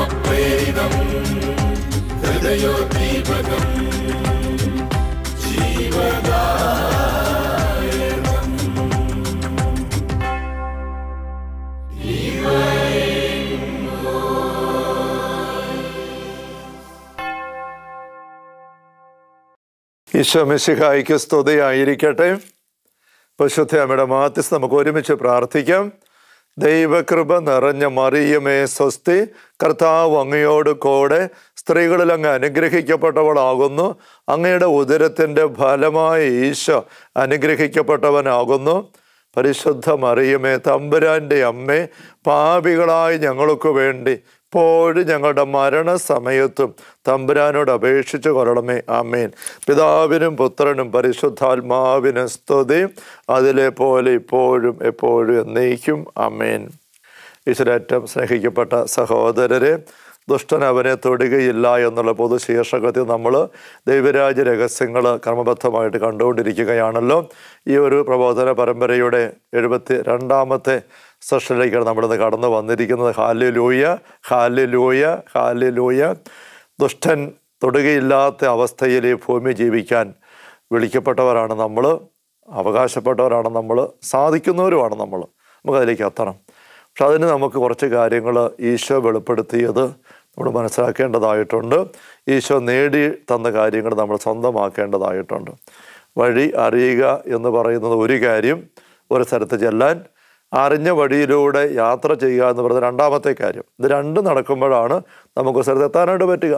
नामप्रेरितम् സ്തുതിയായിരിക്കട്ടെ പശുദ്ധ അമ്മയുടെ മാത്യസ് നമുക്ക് ഒരുമിച്ച് പ്രാർത്ഥിക്കാം ദൈവകൃപ നിറഞ്ഞ മറിയമേ സ്വസ്തി കർത്താവ് അങ്ങയോട് കൂടെ സ്ത്രീകളിൽ അങ്ങ് അനുഗ്രഹിക്കപ്പെട്ടവളാകുന്നു അങ്ങയുടെ ഉദരത്തിൻ്റെ ഫലമായ ഈശോ അനുഗ്രഹിക്കപ്പെട്ടവനാകുന്നു പരിശുദ്ധ മറിയമേ തമ്പുരാൻ്റെ അമ്മേ പാപികളായ ഞങ്ങൾക്ക് വേണ്ടി എപ്പോഴും ഞങ്ങളുടെ മരണസമയത്തും തമ്പുരാനോട് അപേക്ഷിച്ച് കൊള്ളണമേ ആമേൻ പിതാവിനും പുത്രനും പരിശുദ്ധാത്മാവിനും സ്തുതി അതിലെ പോലെ ഇപ്പോഴും എപ്പോഴും എന്നേക്കും ആമേൻ ഈശ്വരറ്റം സ്നേഹിക്കപ്പെട്ട സഹോദരരെ ദുഷ്ടൻ അവനെ തൊടുകയില്ല എന്നുള്ള പൊതു ശീർഷകത്തിൽ നമ്മൾ ദൈവരാജ രഹസ്യങ്ങൾ ക്രമബദ്ധമായിട്ട് കണ്ടുകൊണ്ടിരിക്കുകയാണല്ലോ ഈ ഒരു പ്രബോധന പരമ്പരയുടെ എഴുപത്തി രണ്ടാമത്തെ സെഷനിലേക്കാണ് നമ്മളിന്ന് കടന്നു വന്നിരിക്കുന്നത് ഹാല് ലോയ ഹാല് ലോയ ഹാല് ലോയ ദുഷ്ടൻ തൊടുകയില്ലാത്ത അവസ്ഥയിൽ ഭൂമി ജീവിക്കാൻ വിളിക്കപ്പെട്ടവരാണ് നമ്മൾ അവകാശപ്പെട്ടവരാണ് നമ്മൾ സാധിക്കുന്നവരുമാണ് നമ്മൾ നമുക്കതിലേക്ക് എത്തണം പക്ഷെ അതിന് നമുക്ക് കുറച്ച് കാര്യങ്ങൾ ഈശോ വെളിപ്പെടുത്തിയത് നമ്മൾ മനസ്സിലാക്കേണ്ടതായിട്ടുണ്ട് ഈശോ നേടി തന്ന കാര്യങ്ങൾ നമ്മൾ സ്വന്തമാക്കേണ്ടതായിട്ടുണ്ട് വഴി അറിയുക എന്ന് പറയുന്നത് ഒരു കാര്യം ഒരു സ്ഥലത്ത് ചെല്ലാൻ അറിഞ്ഞ വഴിയിലൂടെ യാത്ര ചെയ്യുക എന്ന് പറയുന്ന രണ്ടാമത്തെ കാര്യം ഇത് രണ്ടും നടക്കുമ്പോഴാണ് നമുക്ക് സ്ഥലത്ത് എത്താനായിട്ട് പറ്റുക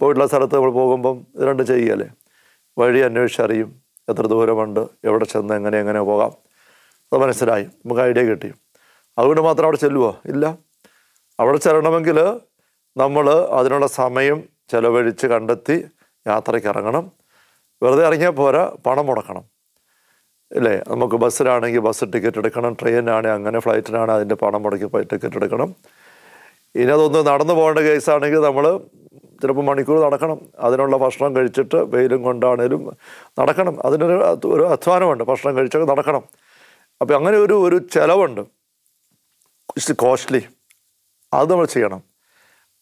പോയിട്ടുള്ള സ്ഥലത്ത് നമ്മൾ പോകുമ്പം ഇത് രണ്ടും ചെയ്യുകയല്ലേ വഴി അന്വേഷിച്ചറിയും എത്ര ദൂരമുണ്ട് എവിടെ ചെന്ന് എങ്ങനെ എങ്ങനെ പോകാം അത് മനസ്സിലായി നമുക്ക് ഐഡിയ കിട്ടി അതുകൊണ്ട് മാത്രം അവിടെ ചെല്ലുവോ ഇല്ല അവിടെ ചെല്ലണമെങ്കിൽ നമ്മൾ അതിനുള്ള സമയം ചിലവഴിച്ച് കണ്ടെത്തി യാത്രയ്ക്ക് ഇറങ്ങണം വെറുതെ ഇറങ്ങിയാൽ പോരാ പണം മുടക്കണം അല്ലേ നമുക്ക് ബസ്സിലാണെങ്കിൽ ബസ് ടിക്കറ്റ് എടുക്കണം ട്രെയിനാണെങ്കിൽ അങ്ങനെ ഫ്ലൈറ്റിനാണ് അതിൻ്റെ പണം മുടക്കി ടിക്കറ്റ് എടുക്കണം ഇനി അതൊന്ന് നടന്നു പോകേണ്ട കേസാണെങ്കിൽ നമ്മൾ ചിലപ്പോൾ മണിക്കൂർ നടക്കണം അതിനുള്ള ഭക്ഷണം കഴിച്ചിട്ട് വെയിലും കൊണ്ടാണേലും നടക്കണം അതിനൊരു ഒരു അധ്വാനമുണ്ട് ഭക്ഷണം കഴിച്ചൊക്കെ നടക്കണം അപ്പോൾ അങ്ങനെ ഒരു ഒരു ചിലവുണ്ട് ഇറ്റ്സ് കോസ്റ്റ്ലി അത് നമ്മൾ ചെയ്യണം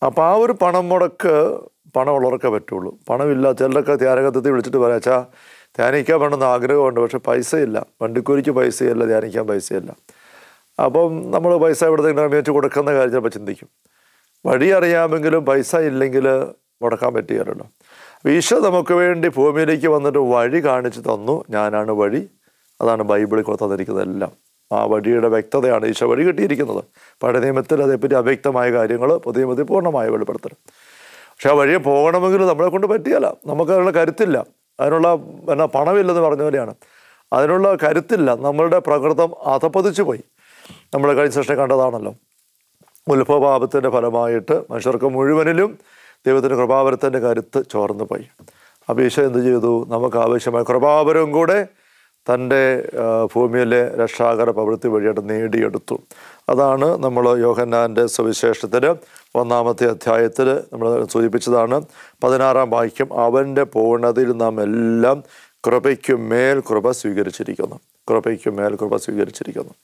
അപ്പോൾ ആ ഒരു പണം മുടക്ക് പണമുള്ളവർക്കേ പറ്റുള്ളൂ പണമില്ല ചിലരൊക്കെ ത്യാഗത്തിൽ വിളിച്ചിട്ട് പറയാച്ചാൽ ധ്യാനിക്കാൻ വേണമെന്ന് ആഗ്രഹമുണ്ട് പക്ഷെ പൈസയില്ല വണ്ടിക്കൂലിക്ക് പൈസയില്ല ധ്യാനിക്കാൻ പൈസയില്ല അപ്പം നമ്മൾ പൈസ ഇവിടുത്തെ ഇങ്ങനെ കൊടുക്കുന്ന കാര്യം ചിലപ്പോൾ ചിന്തിക്കും വഴി അറിയാമെങ്കിലും പൈസ ഇല്ലെങ്കിൽ മുടക്കാൻ പറ്റുകയല്ലോ ഈശോ നമുക്ക് വേണ്ടി ഭൂമിയിലേക്ക് വന്നിട്ട് വഴി കാണിച്ചു തന്നു ഞാനാണ് വഴി അതാണ് ബൈബിളിൽ തന്നിരിക്കുന്നതെല്ലാം ആ വഴിയുടെ വ്യക്തതയാണ് ഈശോ വഴി കിട്ടിയിരിക്കുന്നത് പഴയ നിയമത്തിൽ അതേപ്പറ്റി അവ്യക്തമായ കാര്യങ്ങൾ പുതിയ നിയമത്തിൽ പൂർണ്ണമായ വെളിപ്പെടുത്തൽ പക്ഷെ ആ വഴിയെ പോകണമെങ്കിൽ നമ്മളെ കൊണ്ട് പറ്റിയല്ല അതിനുള്ള കരുത്തില്ല അതിനുള്ള എന്നാ പണമില്ലെന്ന് പറഞ്ഞ പോലെയാണ് അതിനുള്ള കരുത്തില്ല നമ്മളുടെ പ്രകൃതം അധപ്പതിച്ചു പോയി നമ്മൾ കഴിഞ്ഞ സൃഷ്ടി കണ്ടതാണല്ലോ ഉത്ഭവപാപത്തിൻ്റെ ഫലമായിട്ട് മനുഷ്യർക്ക് മുഴുവനിലും ദൈവത്തിൻ്റെ കൃപാപരത്തിൻ്റെ കരുത്ത് ചോർന്നു പോയി അപേക്ഷ എന്ത് ചെയ്തു നമുക്ക് ആവശ്യമായ കൃപാപരവും കൂടെ തൻ്റെ ഭൂമിയിലെ രക്ഷാകര പ്രവൃത്തി വഴിയായിട്ട് നേടിയെടുത്തു അതാണ് നമ്മൾ യോഹന്നാൻ്റെ സുവിശേഷത്തിൽ ഒന്നാമത്തെ അധ്യായത്തിൽ നമ്മൾ സൂചിപ്പിച്ചതാണ് പതിനാറാം വാക്യം അവൻ്റെ പൂർണ്ണതയിൽ നാം എല്ലാം കൃപയ്ക്കും മേൽ കൃപ സ്വീകരിച്ചിരിക്കുന്നു കൃപയ്ക്കും മേൽ കൃപ സ്വീകരിച്ചിരിക്കുന്നു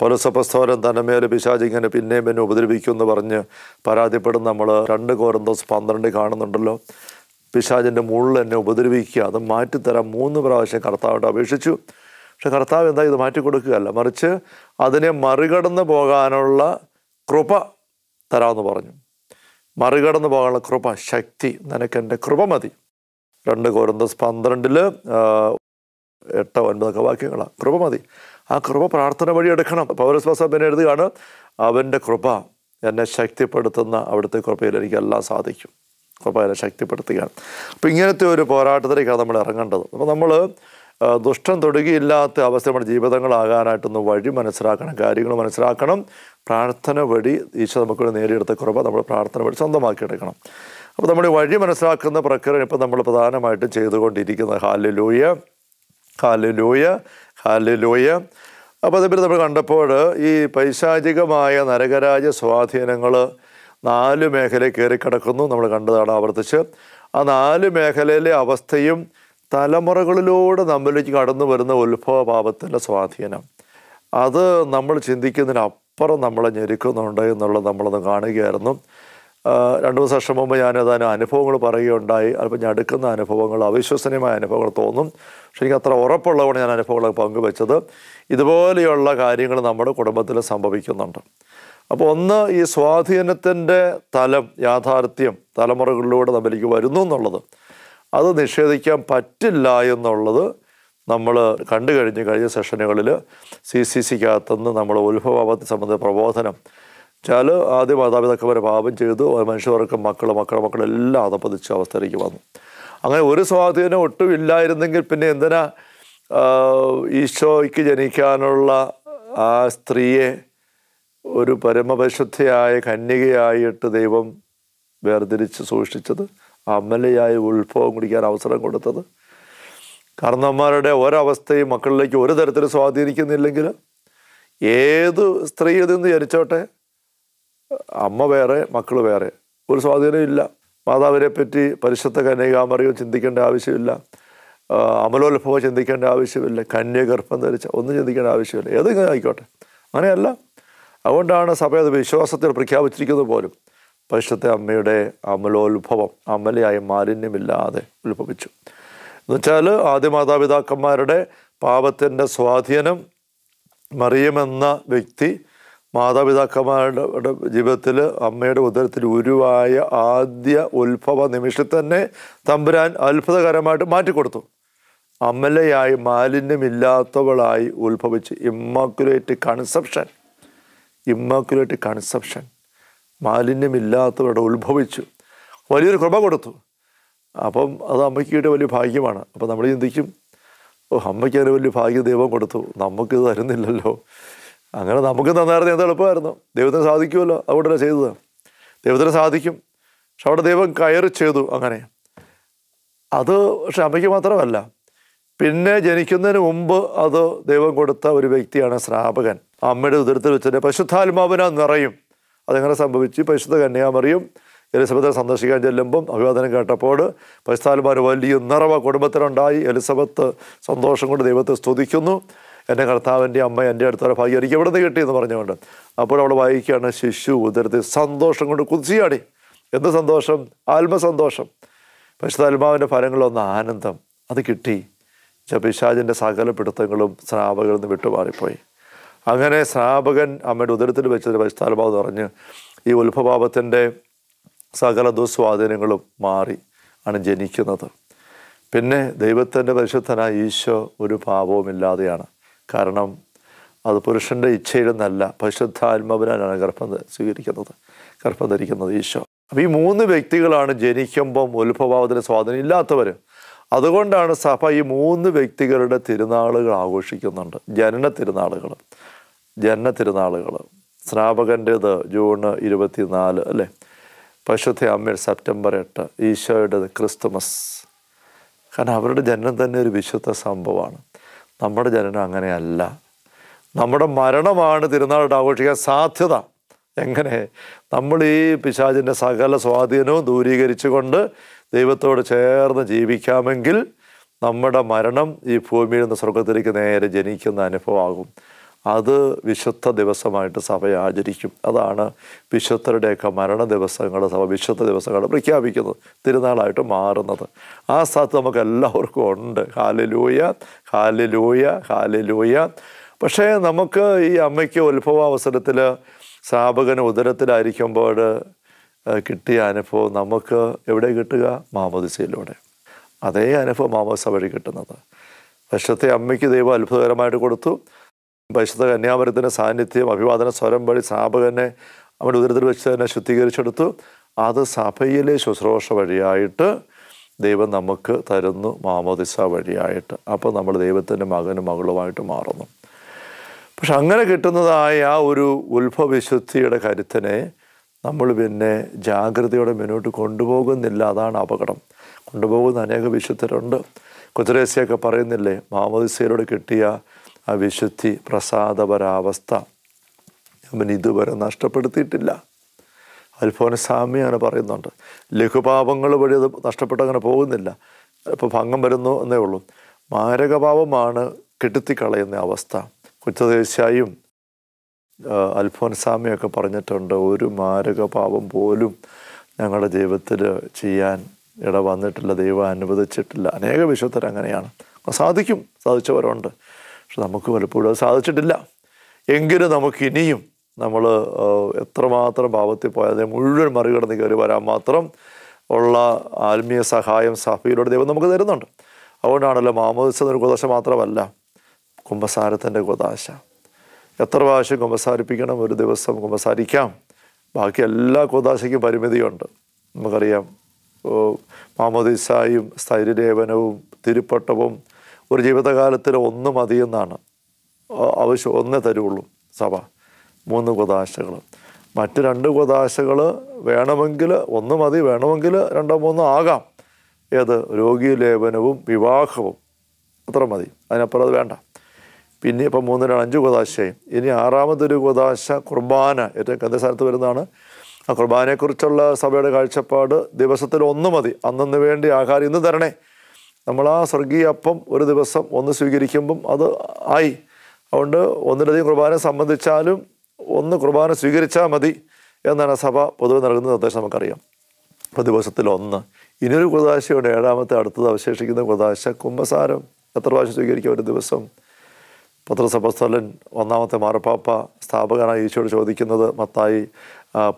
പൗരസപസ്തോരൻ തന്നെ മേൽ പിശാചിങ്ങനെ പിന്നെയും പിന്നെ ഉപദ്രവിക്കുമെന്ന് പറഞ്ഞ് പരാതിപ്പെടുന്ന നമ്മൾ രണ്ട് കോരന്തോസ് പന്ത്രണ്ട് കാണുന്നുണ്ടല്ലോ പിശാജിൻ്റെ മുകളിൽ എന്നെ ഉപദ്രവിക്കുക അത് മാറ്റിത്തരാൻ മൂന്ന് പ്രാവശ്യം കർത്താവിട്ട് അപേക്ഷിച്ചു പക്ഷെ കർത്താവ് എന്താ ഇത് മാറ്റിക്കൊടുക്കുകയല്ല മറിച്ച് അതിനെ മറികടന്ന് പോകാനുള്ള കൃപ തരാമെന്ന് പറഞ്ഞു മറികടന്ന് പോകാനുള്ള കൃപ ശക്തി നിനക്കെൻ്റെ കൃപ മതി രണ്ട് കോരന്തസ് പന്ത്രണ്ടിൽ എട്ട് ഒൻപതൊക്കെ വാക്യങ്ങളാണ് കൃപ മതി ആ കൃപ പ്രാർത്ഥന വഴി എടുക്കണം പിന്നെ എഴുതുകയാണ് അവൻ്റെ കൃപ എന്നെ ശക്തിപ്പെടുത്തുന്ന അവിടുത്തെ കൃപയിൽ എനിക്കെല്ലാം സാധിക്കും അപ്പോൾ അതിനെ ശക്തിപ്പെടുത്തുകയാണ് അപ്പോൾ ഇങ്ങനത്തെ ഒരു പോരാട്ടത്തിലേക്കാണ് നമ്മൾ ഇറങ്ങേണ്ടത് അപ്പോൾ നമ്മൾ ദുഷ്ടം തൊടുകയില്ലാത്ത നമ്മുടെ ജീവിതങ്ങളാകാനായിട്ടൊന്ന് വഴി മനസ്സിലാക്കണം കാര്യങ്ങൾ മനസ്സിലാക്കണം പ്രാർത്ഥന വഴി ഈശോ നമുക്ക് നേടിയെടുത്ത കുറവ് നമ്മൾ പ്രാർത്ഥന വഴി സ്വന്തമാക്കിയെടുക്കണം അപ്പോൾ നമ്മൾ വഴി മനസ്സിലാക്കുന്ന പ്രക്രിയ ഇപ്പോൾ നമ്മൾ പ്രധാനമായിട്ടും ചെയ്തുകൊണ്ടിരിക്കുന്നത് ഹാല് ലൂയ ഹാല് ലൂയ ഹാല് ലൂയ അപ്പോൾ അതേപോലെ നമ്മൾ കണ്ടപ്പോൾ ഈ പൈശാചികമായ നരകരാജ സ്വാധീനങ്ങൾ നാല് മേഖലയിൽ കയറി കിടക്കുന്നു നമ്മൾ കണ്ടതാണ് ആവർത്തിച്ച് ആ നാല് മേഖലയിലെ അവസ്ഥയും തലമുറകളിലൂടെ നമ്മളിലേക്ക് കടന്നു വരുന്ന ഉത്ഭവഭാവത്തിൻ്റെ സ്വാധീനം അത് നമ്മൾ ചിന്തിക്കുന്നതിനപ്പുറം നമ്മളെ ഞെരുക്കുന്നുണ്ട് എന്നുള്ളത് നമ്മളൊന്ന് കാണുകയായിരുന്നു രണ്ട് മൂന്ന് വർഷം മുമ്പ് അതാണ് അനുഭവങ്ങൾ പറയുകയുണ്ടായി അല്പം ഞടുക്കുന്ന അനുഭവങ്ങൾ അവിശ്വസനീയമായ അനുഭവങ്ങൾ തോന്നും പക്ഷെ എനിക്ക് അത്ര ഉറപ്പുള്ളതുകൊണ്ട് ഞാൻ അനുഭവങ്ങളൊക്കെ പങ്കുവെച്ചത് ഇതുപോലെയുള്ള കാര്യങ്ങൾ നമ്മുടെ കുടുംബത്തിൽ സംഭവിക്കുന്നുണ്ട് അപ്പോൾ ഒന്ന് ഈ സ്വാധീനത്തിൻ്റെ തലം യാഥാർത്ഥ്യം തലമുറകളിലൂടെ നമ്മിലേക്ക് വരുന്നു എന്നുള്ളത് അത് നിഷേധിക്കാൻ പറ്റില്ല എന്നുള്ളത് നമ്മൾ കണ്ടു കഴിഞ്ഞ് കഴിഞ്ഞ സെഷനുകളിൽ സി സി സിക്കകത്തുനിന്ന് നമ്മൾ ഉത്ഭവഭാവത്തെ സംബന്ധിച്ച പ്രബോധനം വെച്ചാൽ ആദ്യ വരെ പാപം ചെയ്തു മനുഷ്യവർക്കും മക്കൾ മക്കളെ മക്കളെല്ലാം അതപ്പതിച്ച അവസ്ഥയിലേക്ക് വന്നു അങ്ങനെ ഒരു സ്വാധീനം ഒട്ടും ഇല്ലായിരുന്നെങ്കിൽ പിന്നെ എന്തിനാ ഈശോയ്ക്ക് ജനിക്കാനുള്ള ആ സ്ത്രീയെ ഒരു പരമപരിശുദ്ധയായ കന്യകയായിട്ട് ദൈവം വേർതിരിച്ച് സൂക്ഷിച്ചത് അമ്മലയായ ഉത്ഭവം കുടിക്കാൻ അവസരം കൊടുത്തത് കാരണന്മാരുടെ ഒരവസ്ഥയും മക്കളിലേക്ക് ഒരു തരത്തിൽ സ്വാധീനിക്കുന്നില്ലെങ്കിൽ ഏത് സ്ത്രീയിൽ നിന്ന് ജനിച്ചോട്ടെ അമ്മ വേറെ മക്കൾ വേറെ ഒരു സ്വാധീനമില്ല മാതാവിനെ പറ്റി പരിശുദ്ധ കന്യകാമറിയോ ചിന്തിക്കേണ്ട ആവശ്യമില്ല അമലോത്ഭവം ചിന്തിക്കേണ്ട ആവശ്യമില്ല കന്യഗർഭം ധരിച്ച ഒന്നും ചിന്തിക്കേണ്ട ആവശ്യമില്ല ഏതെങ്കിലും ആയിക്കോട്ടെ അങ്ങനെയല്ല അതുകൊണ്ടാണ് സഭ അത് വിശ്വാസത്തിൽ പ്രഖ്യാപിച്ചിരിക്കുന്നത് പോലും പരിശുദ്ധ അമ്മയുടെ അമലോത്ഭവം അമലയായി മാലിന്യമില്ലാതെ ഉത്ഭവിച്ചു എന്നുവെച്ചാൽ ആദ്യ മാതാപിതാക്കന്മാരുടെ പാപത്തിൻ്റെ സ്വാധീനം മറിയുമെന്ന വ്യക്തി മാതാപിതാക്കന്മാരുടെ ജീവിതത്തിൽ അമ്മയുടെ ഉദരത്തിൽ ഉരുവായ ആദ്യ ഉത്ഭവ നിമിഷത്തിൽ തന്നെ തമ്പുരാൻ അത്ഭുതകരമായിട്ട് മാറ്റിക്കൊടുത്തു അമലയായി മാലിന്യമില്ലാത്തവളായി ഉത്ഭവിച്ച് ഇമ്മാക്കുലേറ്റ് കൺസെപ്ഷൻ ഇമ്മാക്കുലേറ്റ് കൺസെപ്ഷൻ മാലിന്യമില്ലാത്തവരുടെ ഉത്ഭവിച്ചു വലിയൊരു കൃപ കൊടുത്തു അപ്പം അത് അമ്മയ്ക്ക് കിട്ടിയ വലിയ ഭാഗ്യമാണ് അപ്പം നമ്മൾ ചിന്തിക്കും ഓ അമ്മയ്ക്ക് അതിന് വലിയ ഭാഗ്യ ദൈവം കൊടുത്തു നമുക്കിത് തരുന്നില്ലല്ലോ അങ്ങനെ നമുക്ക് തന്നായിരുന്നു എന്ത് എളുപ്പമായിരുന്നു ദൈവത്തിന് സാധിക്കുമല്ലോ അതുകൊണ്ടല്ലേ ചെയ്തത് ദൈവത്തിന് സാധിക്കും പക്ഷെ അവിടെ ദൈവം കയറി ചെയ്തു അങ്ങനെ അത് പക്ഷെ അമ്മയ്ക്ക് മാത്രമല്ല പിന്നെ ജനിക്കുന്നതിന് മുമ്പ് അത് ദൈവം കൊടുത്ത ഒരു വ്യക്തിയാണ് ശ്രാപകൻ അമ്മയുടെ ഉദരത്തിൽ വെച്ചിട്ട് പരിശുദ്ധാത്മാവിനാ നിറയും അതങ്ങനെ സംഭവിച്ചു പരിശുദ്ധ കന്യാമറിയും എലിസബത്തിനെ സന്ദർശിക്കാൻ ചെല്ലുമ്പം അഭിവാദനം കേട്ടപ്പോൾ പരിശുദ്ധാത്മാവ് വലിയ നിറവ കുടുംബത്തിനുണ്ടായി എലിസബത്ത് സന്തോഷം കൊണ്ട് ദൈവത്തെ സ്തുതിക്കുന്നു എൻ്റെ കർത്താവിൻ്റെ അമ്മ എൻ്റെ അടുത്തോടെ ഭാഗ്യം എനിക്ക് എവിടെ നിന്ന് കിട്ടിയെന്ന് പറഞ്ഞുകൊണ്ട് അപ്പോൾ അവൾ വായിക്കുകയാണ് ശിശു ഉദരത്തിൽ സന്തോഷം കൊണ്ട് കുതിച്ചിയാടി എന്ത് സന്തോഷം ആത്മസന്തോഷം പരിശുദ്ധാത്മാവിൻ്റെ ഫലങ്ങളൊന്ന് ആനന്ദം അത് കിട്ടി പക്ഷേ പിശാജിൻ്റെ സകല പിടുത്തങ്ങളും സ്രാവകളിൽ നിന്ന് വിട്ടുമാറിപ്പോയി അങ്ങനെ സ്നാപകൻ അമ്മയുടെ ഉദരത്തിൽ വെച്ചതിന് പരിസ്ഥാനഭാവം പറഞ്ഞ് ഈ ഉത്ഭഭാവത്തിൻ്റെ സകല ദുസ്വാധീനങ്ങളും മാറി ആണ് ജനിക്കുന്നത് പിന്നെ ദൈവത്തിൻ്റെ പരിശുദ്ധനായ ഈശോ ഒരു പാപവുമില്ലാതെയാണ് കാരണം അത് പുരുഷൻ്റെ ഇച്ഛയിലൊന്നല്ല പരിശുദ്ധാത്മാവിനാണ് ഗർഭം സ്വീകരിക്കുന്നത് ഗർഭം ധരിക്കുന്നത് ഈശോ അപ്പോൾ ഈ മൂന്ന് വ്യക്തികളാണ് ജനിക്കുമ്പം ഉത്ഭവഭാവത്തിന് സ്വാധീനം ഇല്ലാത്തവർ അതുകൊണ്ടാണ് സഭ ഈ മൂന്ന് വ്യക്തികളുടെ തിരുനാളുകൾ ആഘോഷിക്കുന്നുണ്ട് ജനന തിരുനാളുകൾ ജനന തിരുനാളുകൾ സ്നാപകൻ്റേത് ജൂൺ ഇരുപത്തിനാല് അല്ലേ പശുദ്ധ അമ്മ സെപ്റ്റംബർ എട്ട് ഈശോയുടേത് ക്രിസ്തുമസ് കാരണം അവരുടെ ജനനം തന്നെ ഒരു വിശുദ്ധ സംഭവമാണ് നമ്മുടെ ജനനം അങ്ങനെയല്ല നമ്മുടെ മരണമാണ് തിരുനാളോട് ആഘോഷിക്കാൻ സാധ്യത എങ്ങനെ നമ്മൾ ഈ പിശാചിൻ്റെ സകല സ്വാധീനവും ദൂരീകരിച്ചുകൊണ്ട് ദൈവത്തോട് ചേർന്ന് ജീവിക്കാമെങ്കിൽ നമ്മുടെ മരണം ഈ ഭൂമിയിൽ നിന്ന് സ്വർഗത്തിലേക്ക് നേരെ ജനിക്കുന്ന അനുഭവമാകും അത് വിശുദ്ധ ദിവസമായിട്ട് സഭ ആചരിക്കും അതാണ് വിശുദ്ധരുടെയൊക്കെ മരണ ദിവസങ്ങൾ സഭ വിശുദ്ധ ദിവസങ്ങൾ പ്രഖ്യാപിക്കുന്നത് തിരുനാളായിട്ട് മാറുന്നത് ആ സ്ഥലത്ത് നമുക്ക് എല്ലാവർക്കും ഉണ്ട് ഹാലിലൂയ ഹാലിലൂയ ഹാലിലൂയ പക്ഷേ നമുക്ക് ഈ അമ്മയ്ക്ക് അവസരത്തിൽ സ്ഥാപകന് ഉദരത്തിലായിരിക്കുമ്പോൾ കിട്ടിയ അനുഭവം നമുക്ക് എവിടെ കിട്ടുക മാമോദിസയിലൂടെ അതേ അനുഭവം മാമോദിസ വഴി കിട്ടുന്നത് വശത്തെ അമ്മയ്ക്ക് ദൈവം അത്ഭുതകരമായിട്ട് കൊടുത്തു വശത്തെ കന്യാമരത്തിൻ്റെ സാന്നിധ്യം അഭിവാദന സ്വരം വഴി സ്ഥാപകനെ അവൻ്റെ ഉദരത്തിൽ വെച്ച് തന്നെ ശുദ്ധീകരിച്ചെടുത്തു അത് സഭയിലെ ശുശ്രൂഷ വഴിയായിട്ട് ദൈവം നമുക്ക് തരുന്നു മാമോദിസ വഴിയായിട്ട് അപ്പോൾ നമ്മൾ ദൈവത്തിൻ്റെ മകനും മകളുമായിട്ട് മാറുന്നു പക്ഷെ അങ്ങനെ കിട്ടുന്നതായ ആ ഒരു ഉത്ഭവിശുദ്ധിയുടെ കരുത്തനെ നമ്മൾ പിന്നെ ജാഗ്രതയോടെ മുന്നോട്ട് കൊണ്ടുപോകുന്നില്ല അതാണ് അപകടം കൊണ്ടുപോകുന്ന അനേക വിശുദ്ധരുണ്ട് കുതിരേസ്യൊക്കെ പറയുന്നില്ലേ മാമോദിസയിലൂടെ കിട്ടിയ ആ വിശുദ്ധി പ്രസാദപരാവസ്ഥ നമ്മൾ ഇതുവരെ നഷ്ടപ്പെടുത്തിയിട്ടില്ല സ്വാമി അങ്ങനെ പറയുന്നുണ്ട് ലഘുപാപങ്ങൾ വഴി അത് നഷ്ടപ്പെട്ട് അങ്ങനെ പോകുന്നില്ല ഇപ്പോൾ ഭംഗം വരുന്നു എന്നേ ഉള്ളൂ മാരകഭാവമാണ് കെടുത്തിക്കളയുന്ന അവസ്ഥ കുറ്റദേശായും അൽഫോൻസാമിയൊക്കെ പറഞ്ഞിട്ടുണ്ട് ഒരു മാരക പാപം പോലും ഞങ്ങളുടെ ജീവിതത്തിൽ ചെയ്യാൻ ഇട വന്നിട്ടില്ല ദൈവം അനുവദിച്ചിട്ടില്ല അനേക വിശുദ്ധർ അങ്ങനെയാണ് സാധിക്കും സാധിച്ചവരുണ്ട് പക്ഷെ നമുക്ക് പലപ്പോഴും അത് സാധിച്ചിട്ടില്ല എങ്കിലും നമുക്കിനിയും നമ്മൾ എത്രമാത്രം പാപത്തിൽ പോയാൽ മുഴുവൻ മറികടന്ന് കയറി വരാൻ മാത്രം ഉള്ള ആത്മീയ സഹായം സഫയിലൂടെ ദൈവം നമുക്ക് തരുന്നുണ്ട് അതുകൊണ്ടാണല്ലോ മാമോദിസ നിർഗോദശ മാത്രമല്ല കുമ്പസാരത്തിൻ്റെ കൊതാശ എത്ര പ്രാവശ്യം കുമ്പസാരിപ്പിക്കണം ഒരു ദിവസം കുമ്പസാരിക്കാം ബാക്കി എല്ലാ കൊതാശയ്ക്കും പരിമിതിയുണ്ട് നമുക്കറിയാം മാമോദിസായും സ്ഥൈര്യലേപനവും തിരുപ്പട്ടവും ഒരു ജീവിതകാലത്തിൽ ഒന്ന് മതിയെന്നാണ് ആവശ്യം ഒന്നേ തരുള്ളൂ സഭ മൂന്ന് കൊതാശകൾ മറ്റ് രണ്ട് കൊതാശകൾ വേണമെങ്കിൽ ഒന്ന് മതി വേണമെങ്കിൽ രണ്ടോ മൂന്നോ ആകാം ഏത് രോഗീലേപനവും വിവാഹവും അത്ര മതി അതിനപ്പുറം അത് വേണ്ട പിന്നെ ഇപ്പം മൂന്നര അഞ്ച് കുതാശയും ഇനി ആറാമതൊരു കുതാശ കുർബാന ഏറ്റവും സ്ഥാനത്ത് വരുന്നതാണ് ആ കുർബാനയെക്കുറിച്ചുള്ള സഭയുടെ കാഴ്ചപ്പാട് ദിവസത്തിൽ ഒന്ന് മതി അന്നു വേണ്ടി ആഹാരം ഇന്ന് തരണേ നമ്മൾ ആ സ്വർഗീയ അപ്പം ഒരു ദിവസം ഒന്ന് സ്വീകരിക്കുമ്പം അത് ആയി അതുകൊണ്ട് ഒന്നിലധികം കുർബാന സംബന്ധിച്ചാലും ഒന്ന് കുർബാന സ്വീകരിച്ചാൽ മതി എന്നാണ് സഭ പൊതുവെ നൽകുന്ന നിർദ്ദേശം നമുക്കറിയാം അപ്പോൾ ദിവസത്തിൽ ഒന്ന് ഇനിയൊരു കുതാശയുണ്ട് ഏഴാമത്തെ അടുത്തത് അവശേഷിക്കുന്ന കുതാശ കുംഭസാരം എത്ര പ്രാവശ്യം സ്വീകരിക്കുക ഒരു ദിവസം പത്രസഭസ്ഥലൻ ഒന്നാമത്തെ മാറപ്പാപ്പ സ്ഥാപകനായി ഈശോട് ചോദിക്കുന്നത് മത്തായി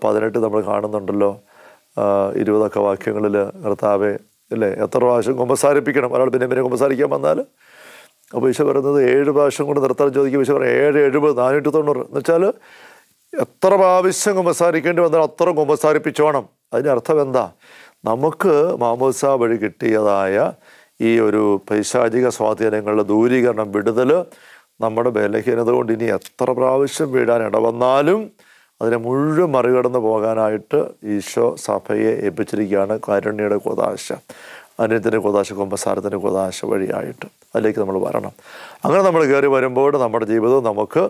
പതിനെട്ട് നമ്മൾ കാണുന്നുണ്ടല്ലോ ഇരുപതൊക്കെ വാക്യങ്ങളിൽ കർത്താവെ അല്ലേ എത്ര പ്രാവശ്യം കുമ്പസാരിപ്പിക്കണം ഒരാൾ പിന്നെ പിന്നെ കുമ്പസാരിക്കാൻ വന്നാൽ അപ്പോൾ ഈശോ പറയുന്നത് ഏഴ് പ്രാവശ്യം കൊണ്ട് നിർത്താൻ ചോദിക്കും ഈശോ പറയും ഏഴ് എഴുപത് നാനൂറ്റി തൊണ്ണൂറ് എന്ന് വെച്ചാൽ എത്ര പ്രാവശ്യം കുമ്പസാരിക്കേണ്ടി വന്നാൽ അത്ര കുമ്പസാരിപ്പിച്ചോണം അതിൻ്റെ അർത്ഥം എന്താ നമുക്ക് മാമോസ വഴി കിട്ടിയതായ ഈ ഒരു പൈശാചിക സ്വാധീനങ്ങളുടെ ദൂരീകരണം വിടുതൽ നമ്മുടെ ബലഹീനത കൊണ്ട് ഇനി എത്ര പ്രാവശ്യം വീഴാൻ ഇടവന്നാലും അതിനെ മുഴുവൻ മറികടന്ന് പോകാനായിട്ട് ഈശോ സഭയെ ഏൽപ്പിച്ചിരിക്കുകയാണ് കാരുണ്യയുടെ കൊതാശ അനിയത്തിൻ്റെ കൊതാശ കുമ്പസാരത്തിൻ്റെ കൊതാശ വഴിയായിട്ട് അതിലേക്ക് നമ്മൾ വരണം അങ്ങനെ നമ്മൾ കയറി വരുമ്പോൾ നമ്മുടെ ജീവിതം നമുക്ക്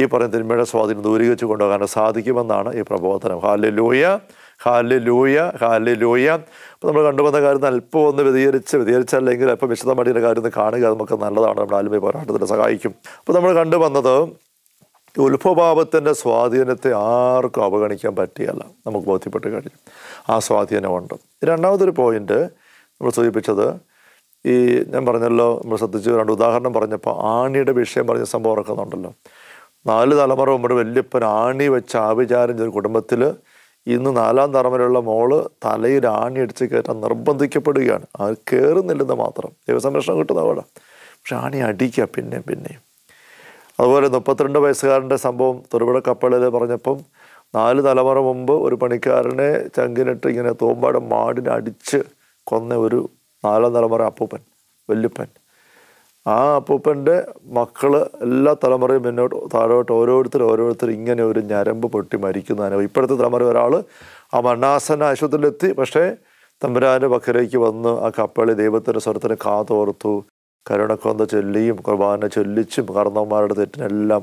ഈ പറയുന്ന തിന്മയുടെ സ്വാധീനം ദൂരീകരിച്ച് കൊണ്ടുപോകാൻ സാധിക്കുമെന്നാണ് ഈ പ്രബോധനം ഹാലെ ഹാല് ലൂയ ലൂയ അപ്പോൾ നമ്മൾ കണ്ടുപോകുന്ന കാര്യം അല്പം ഒന്ന് വ്യതികരിച്ച് വ്യതികരിച്ചല്ലെങ്കിൽ അല്പം വിശദമായിട്ട് കാര്യം ഒന്ന് കാണുക നമുക്ക് നല്ലതാണ് നമ്മുടെ ആലുമയ പോരാട്ടത്തിൽ സഹായിക്കും അപ്പോൾ നമ്മൾ വന്നത് ഉത്ഭവഭാവത്തിൻ്റെ സ്വാധീനത്തെ ആർക്കും അവഗണിക്കാൻ പറ്റിയല്ല നമുക്ക് ബോധ്യപ്പെട്ട് കഴിഞ്ഞു ആ സ്വാധീനമുണ്ട് രണ്ടാമതൊരു പോയിന്റ് നമ്മൾ സൂചിപ്പിച്ചത് ഈ ഞാൻ പറഞ്ഞല്ലോ നമ്മൾ ശ്രദ്ധിച്ചു രണ്ട് ഉദാഹരണം പറഞ്ഞപ്പോൾ ആണിയുടെ വിഷയം പറഞ്ഞ സംഭവം ഉറക്കുന്നുണ്ടല്ലോ നാല് തലമുറ മുമ്പ് വലിയപ്പൻ ആണി വെച്ച് ആവിചാരം ചെയ്ത കുടുംബത്തിൽ ഇന്ന് നാലാം തറമിലുള്ള മോള് തലയിൽ ആണി അടിച്ച് കയറ്റാൻ നിർബന്ധിക്കപ്പെടുകയാണ് അത് കയറുന്നില്ലെന്ന് മാത്രം ദൈവസംരക്ഷണം കിട്ടുന്ന അവിടെ പക്ഷെ ആണി അടിക്കുക പിന്നെയും പിന്നെയും അതുപോലെ മുപ്പത്തിരണ്ട് വയസ്സുകാരൻ്റെ സംഭവം തൊറുപുഴ കപ്പളിൽ പറഞ്ഞപ്പം നാല് തലമുറ മുമ്പ് ഒരു പണിക്കാരനെ ചങ്കിനിട്ട് ഇങ്ങനെ തോമ്പാട് മാടിനെ അടിച്ച് കൊന്ന ഒരു നാലാം തലമുറ അപ്പൂപ്പൻ വല്യപ്പൻ ആ അപ്പൂപ്പൻ്റെ മക്കൾ എല്ലാ തലമുറയും മുന്നോട്ട് താഴോട്ട് ഓരോരുത്തർ ഓരോരുത്തർ ഇങ്ങനെ ഒരു ഞരമ്പ് പൊട്ടി മരിക്കുന്നതാണ് ഇപ്പോഴത്തെ തലമുറ ഒരാൾ ആ മണ്ണാസന ആശുപത്രിയിലെത്തി പക്ഷേ തമ്പുരാൻ്റെ പക്കലേക്ക് വന്ന് ആ കപ്പളി ദൈവത്തിൻ്റെ സ്വരത്തിന് കാതോർത്തു കരുണക്കൊന്ന ചൊല്ലിയും കുർബാന ചൊല്ലിച്ചും കർണവന്മാരുടെ തെറ്റിനെല്ലാം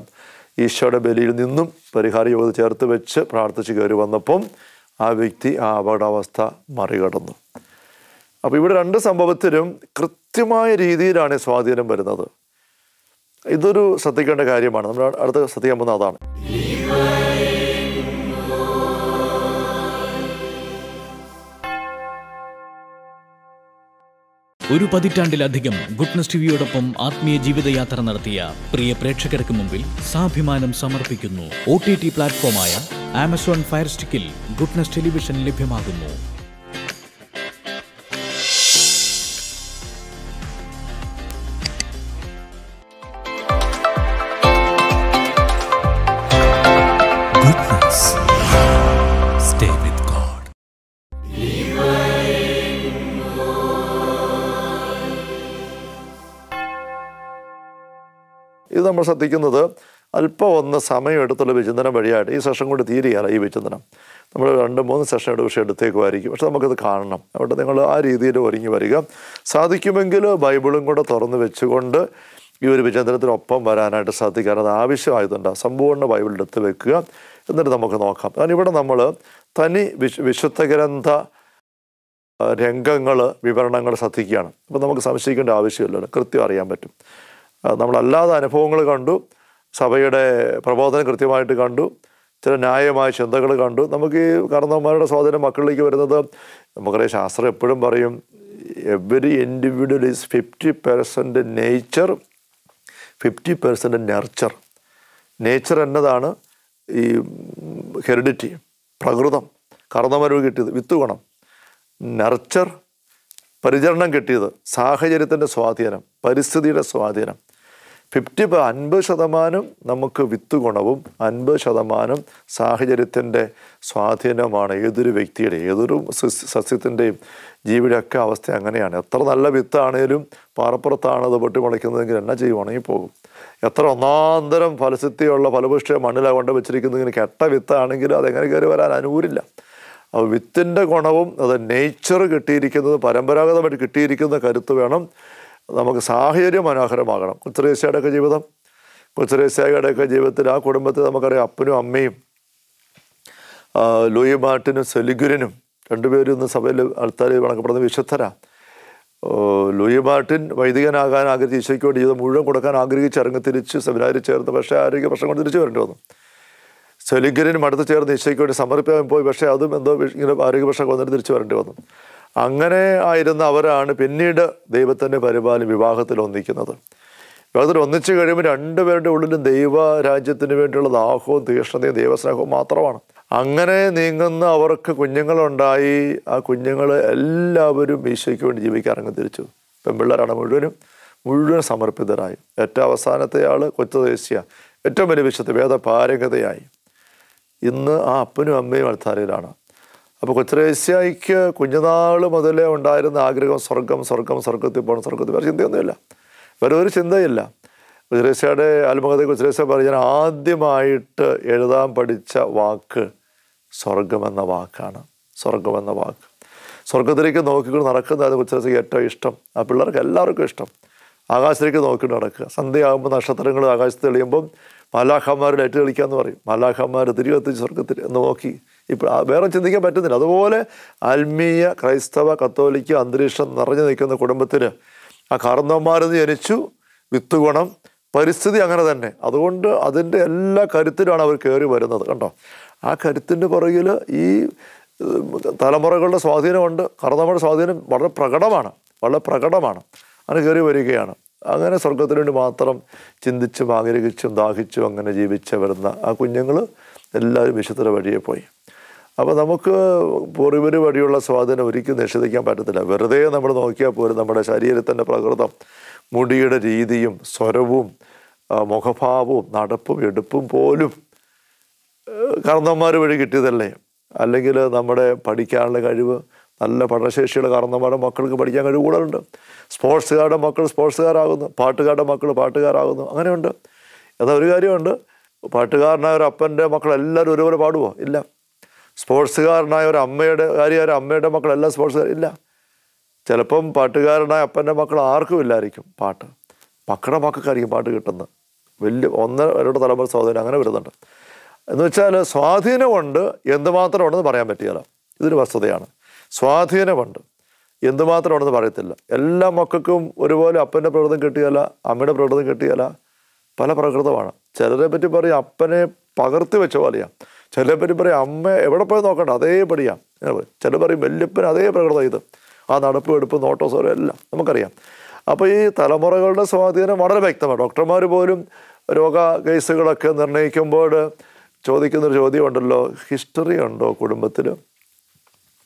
ഈശോയുടെ ബലിയിൽ നിന്നും പരിഹാര യോഗ ചേർത്ത് വെച്ച് പ്രാർത്ഥിച്ച് കയറി വന്നപ്പം ആ വ്യക്തി ആ അപകടാവസ്ഥ മറികടന്നു അപ്പോൾ ഇവിടെ രണ്ട് സംഭവത്തിലും കൃത്യമായ രീതിയിലാണ് സ്വാധീനം വരുന്നത് ഇതൊരു ശ്രദ്ധിക്കേണ്ട കാര്യമാണ് നമ്മൾ അടുത്ത ശ്രദ്ധിക്കാൻ പോകുന്ന അതാണ് ഒരു പതിറ്റാണ്ടിലധികം ഗുഡ്നസ് ടിവിയോടൊപ്പം ആത്മീയ ജീവിതയാത്ര നടത്തിയ പ്രിയ പ്രേക്ഷകർക്ക് മുമ്പിൽ സാഭിമാനം സമർപ്പിക്കുന്നു ഒ ടി ടി പ്ലാറ്റ്ഫോമായ ആമസോൺ ഫയർ സ്റ്റിക്കിൽ ഗുഡ്നസ് ടെലിവിഷൻ ലഭ്യമാകുന്നു ശ്രദ്ധിക്കുന്നത് അല്പം ഒന്ന് സമയമെടുത്തുള്ള വിചിന്തനം വഴിയായിട്ട് ഈ സെഷൻ കൊണ്ട് തീരുകയാണ് ഈ വിചിന്തനം നമ്മൾ രണ്ട് മൂന്ന് സെഷൻ എടു പക്ഷേ എടുത്തേക്കുമായിരിക്കും പക്ഷെ നമുക്കത് കാണണം അവിടെ നിങ്ങൾ ആ രീതിയിൽ ഒരുങ്ങി വരിക സാധിക്കുമെങ്കിൽ ബൈബിളും കൂടെ തുറന്നു വെച്ചുകൊണ്ട് ഈ ഒരു വിചിന്തനത്തിനൊപ്പം വരാനായിട്ട് സാധിക്കുക അത് ആവശ്യമായതുണ്ട് സമ്പൂർണ്ണ ബൈബിൾ എടുത്ത് വെക്കുക എന്നിട്ട് നമുക്ക് നോക്കാം കാരണം ഇവിടെ നമ്മൾ തനി വിശ് വിശുദ്ധ ഗ്രന്ഥ രംഗങ്ങൾ വിവരണങ്ങൾ ശ്രദ്ധിക്കുകയാണ് അപ്പോൾ നമുക്ക് സംശയിക്കേണ്ട ആവശ്യമില്ലല്ലോ കൃത്യം അറിയാൻ പറ്റും നമ്മളല്ലാതെ അനുഭവങ്ങൾ കണ്ടു സഭയുടെ പ്രബോധനം കൃത്യമായിട്ട് കണ്ടു ചില ന്യായമായ ചിന്തകൾ കണ്ടു നമുക്ക് ഈ കാരണവന്മാരുടെ സ്വാധീനം മക്കളിലേക്ക് വരുന്നത് നമുക്കറിയാം ശാസ്ത്രം എപ്പോഴും പറയും every individual is fifty percent nature fifty percent nurture nature എന്നതാണ് ഈ ഹെറിഡിറ്റി പ്രകൃതം കർണമരവ് കിട്ടിയത് വിത്ത് ഗുണം നർച്ചർ പരിചരണം കിട്ടിയത് സാഹചര്യത്തിൻ്റെ സ്വാധീനം പരിസ്ഥിതിയുടെ സ്വാധീനം ഫിഫ്റ്റി ബൈ അൻപത് ശതമാനം നമുക്ക് വിത്ത് ഗുണവും അൻപത് ശതമാനം സാഹചര്യത്തിൻ്റെ സ്വാധീനമാണ് ഏതൊരു വ്യക്തിയുടെ ഏതൊരു സസ്യത്തിൻ്റെയും ജീവിയുടെയൊക്കെ അവസ്ഥ അങ്ങനെയാണ് എത്ര നല്ല വിത്താണേലും പാറപ്പുറത്താണ് അത് പൊട്ടി മുളയ്ക്കുന്നതെങ്കിൽ എന്നാ ചെയ്യുവാണെങ്കിൽ പോകും എത്ര ഒന്നാന്തരം ഫലസിദ്ധിയുള്ള ഫലപുഷ്ടിയ മണ്ണിലാണ് കൊണ്ട് വെച്ചിരിക്കുന്നതിന് കെട്ട വിത്താണെങ്കിലും അതെങ്ങനെ കയറി വരാൻ അനുകൂലില്ല അപ്പോൾ വിത്തിൻ്റെ ഗുണവും അത് നേച്ചർ കിട്ടിയിരിക്കുന്നത് പരമ്പരാഗതമായിട്ട് കിട്ടിയിരിക്കുന്ന കരുത്ത് വേണം നമുക്ക് സാഹചര്യം മനോഹരമാകണം കൊച്ചുരേശയുടെയൊക്കെ ജീവിതം കൊച്ചുരേശയുടെയൊക്കെ ജീവിതത്തിൽ ആ കുടുംബത്തിൽ നമുക്കറിയാം അപ്പനും അമ്മയും ലൂയി മാർട്ടിനും സെലിഗുരനും രണ്ടുപേരും ഇന്ന് സഭയിൽ ആൾക്കാർ വണക്കപ്പെടുന്ന വിശുദ്ധരാ ലൂയി മാർട്ടിൻ വൈദികനാകാൻ ആഗ്രഹിച്ച് ഈശോയ്ക്ക് വേണ്ടി ജീവിതം മുഴുവൻ കൊടുക്കാൻ ആഗ്രഹിച്ച് ഇറങ്ങി തിരിച്ച് സെമിനാരി ചേർന്ന് പക്ഷേ ആരോഗ്യ പ്രശ്നം കൊണ്ട് തിരിച്ചു വരേണ്ടി വന്നു സെലിഗുരനും അടുത്ത് ചേർന്ന് ഈശോയ്ക്ക് വേണ്ടി സമർപ്പിക്കാൻ പോയി പക്ഷേ അതും എന്തോ ഇങ്ങനെ ആരോഗ്യ പ്രശ്നം കൊന്നിട്ട് തിരിച്ചു വരേണ്ടി വന്നു അങ്ങനെ ആയിരുന്ന അവരാണ് പിന്നീട് ദൈവത്തിൻ്റെ പരിപാലനം വിവാഹത്തിൽ ഒന്നിക്കുന്നത് വിവാഹത്തിൽ ഒന്നിച്ചു കഴിയുമ്പോൾ രണ്ടുപേരുടെ ഉള്ളിലും ദൈവ രാജ്യത്തിന് വേണ്ടിയുള്ള ദാഹവും തീഷ്ണതയും ദൈവസ്നേഹവും മാത്രമാണ് അങ്ങനെ നീങ്ങുന്ന അവർക്ക് കുഞ്ഞുങ്ങളുണ്ടായി ആ കുഞ്ഞുങ്ങൾ എല്ലാവരും ഈശോയ്ക്ക് വേണ്ടി ജീവിക്കാൻ ഇറങ്ങി തിരിച്ചു പെൺപിള്ളേരാണ് മുഴുവനും മുഴുവൻ സമർപ്പിതരായി ഏറ്റവും അവസാനത്തെ ആൾ കൊച്ചു ദേശീയ ഏറ്റവും വലിയ വിശുദ്ധ വേദപാരകതയായി ഇന്ന് ആ അപ്പനും അമ്മയും അൽത്താരയിലാണ് അപ്പോൾ കൊച്ചരേശ്യയ്ക്ക് കുഞ്ഞുനാൾ മുതലേ ഉണ്ടായിരുന്ന ആഗ്രഹം സ്വർഗം സ്വർഗം സ്വർഗത്തിൽ പോകണം സ്വർഗത്തിൽ വേറെ ചിന്തയൊന്നുമില്ല വേറെ ഒരു ചിന്തയില്ല കൊച്ചരേശ്യയുടെ ആത്മകഥ കൊച്ചരേശ്യ പറയും ആദ്യമായിട്ട് എഴുതാൻ പഠിച്ച വാക്ക് സ്വർഗമെന്ന വാക്കാണ് സ്വർഗമെന്ന വാക്ക് സ്വർഗത്തിലേക്ക് നോക്കിക്കൊണ്ട് നടക്കുന്നതായിരുന്നു കൊച്ചരേശ്യക്ക് ഏറ്റവും ഇഷ്ടം ആ പിള്ളേർക്ക് എല്ലാവർക്കും ഇഷ്ടം ആകാശത്തിലേക്ക് നോക്കിയിട്ട് നടക്കുക സന്ധ്യയാകുമ്പോൾ നക്ഷത്രങ്ങൾ ആകാശത്ത് തെളിയുമ്പം മാലാഖമാർ ലൈറ്റ് കളിക്കുക എന്ന് പറയും മാലാഖമാർ തിരികെത്തിച്ച് സ്വർഗത്തിൽ എന്ന് നോക്കി ഇപ്പോൾ വേറെ ചിന്തിക്കാൻ പറ്റുന്നില്ല അതുപോലെ ആത്മീയ ക്രൈസ്തവ കത്തോലിക്ക അന്തരീക്ഷം നിറഞ്ഞു നിൽക്കുന്ന കുടുംബത്തിന് ആ കാർന്നവന്മാരെന്ന് ജനിച്ചു വിത്ത് പരിസ്ഥിതി അങ്ങനെ തന്നെ അതുകൊണ്ട് അതിൻ്റെ എല്ലാ കരുത്തിലാണ് അവർ കയറി വരുന്നത് കണ്ടോ ആ കരുത്തിൻ്റെ പുറകിൽ ഈ തലമുറകളുടെ സ്വാധീനമുണ്ട് കർണവരുടെ സ്വാധീനം വളരെ പ്രകടമാണ് വളരെ പ്രകടമാണ് അങ്ങനെ കയറി വരികയാണ് അങ്ങനെ സ്വർഗത്തിന് വേണ്ടി മാത്രം ചിന്തിച്ചും ആഗ്രഹിച്ചും ദാഹിച്ചും അങ്ങനെ ജീവിച്ച് വരുന്ന ആ കുഞ്ഞുങ്ങൾ എല്ലാവരും വിശുദ്ധ വഴിയെ പോയി അപ്പോൾ നമുക്ക് പൊറിവര് വഴിയുള്ള സ്വാധീനം ഒരിക്കലും നിഷേധിക്കാൻ പറ്റത്തില്ല വെറുതെ നമ്മൾ നോക്കിയാൽ പോലും നമ്മുടെ ശരീരത്തിൻ്റെ പ്രകൃതം മുടിയുടെ രീതിയും സ്വരവും മുഖഭാവവും നടപ്പും എടുപ്പും പോലും കർണന്മാർ വഴി കിട്ടിയതല്ലേ അല്ലെങ്കിൽ നമ്മുടെ പഠിക്കാനുള്ള കഴിവ് നല്ല പഠനശേഷിയുള്ള കാരണന്മാരുടെ മക്കൾക്ക് പഠിക്കാൻ കഴിവ് കൂടുതലുണ്ട് സ്പോർട്സുകാരുടെ മക്കൾ സ്പോർട്സുകാരാകുന്നു പാട്ടുകാരുടെ മക്കൾ പാട്ടുകാരാകുന്നു അങ്ങനെയുണ്ട് എന്നാൽ ഒരു കാര്യമുണ്ട് പാട്ടുകാരനായ ഒരു അപ്പൻ്റെ മക്കളെല്ലാവരും ഒരുപോലെ പാടുമോ ഇല്ല സ്പോർട്സുകാരനായ ഒരു അമ്മയുടെ കാര്യം ഒരു അമ്മയുടെ മക്കളെല്ലാം സ്പോർട്സുകാർ ഇല്ല ചിലപ്പം പാട്ടുകാരനായ അപ്പൻ്റെ മക്കൾ ആർക്കും ഇല്ലായിരിക്കും പാട്ട് മക്കളുടെ മക്കൾക്കായിരിക്കും പാട്ട് കിട്ടുന്നത് വലിയ ഒന്നര അവരുടെ തലമുറ സ്വാധീനം അങ്ങനെ വരുന്നുണ്ട് എന്ന് വെച്ചാൽ സ്വാധീനമുണ്ട് എന്തുമാത്രം ഉണ്ടെന്ന് പറയാൻ പറ്റിയല്ല ഇതൊരു വസ്തുതയാണ് സ്വാധീനമുണ്ട് എന്തുമാത്രം ഉണ്ടെന്ന് പറയത്തില്ല എല്ലാ മക്കൾക്കും ഒരുപോലെ അപ്പൻ്റെ പ്രകൃതം കിട്ടിയല്ല അമ്മയുടെ പ്രകൃതം കിട്ടിയല്ല പല പ്രകൃതമാണ് ചിലരെ പറ്റി പറയും അപ്പനെ പകർത്തി വെച്ച പോലെയാണ് ചിലപ്പര് പറയും അമ്മ എവിടെ പോയി നോക്കണ്ട അതേപടിയാ ചില പറയും വല്യപ്പൻ അതേ പ്രകൃതം ഇത് ആ നടപ്പ് എടുപ്പ് നോട്ടോ സോറോ എല്ലാം നമുക്കറിയാം അപ്പോൾ ഈ തലമുറകളുടെ സ്വാധീനം വളരെ വ്യക്തമാണ് ഡോക്ടർമാർ പോലും രോഗ കേസുകളൊക്കെ നിർണയിക്കുമ്പോൾ ചോദിക്കുന്നൊരു ചോദ്യമുണ്ടല്ലോ ഹിസ്റ്ററി ഉണ്ടോ കുടുംബത്തിൽ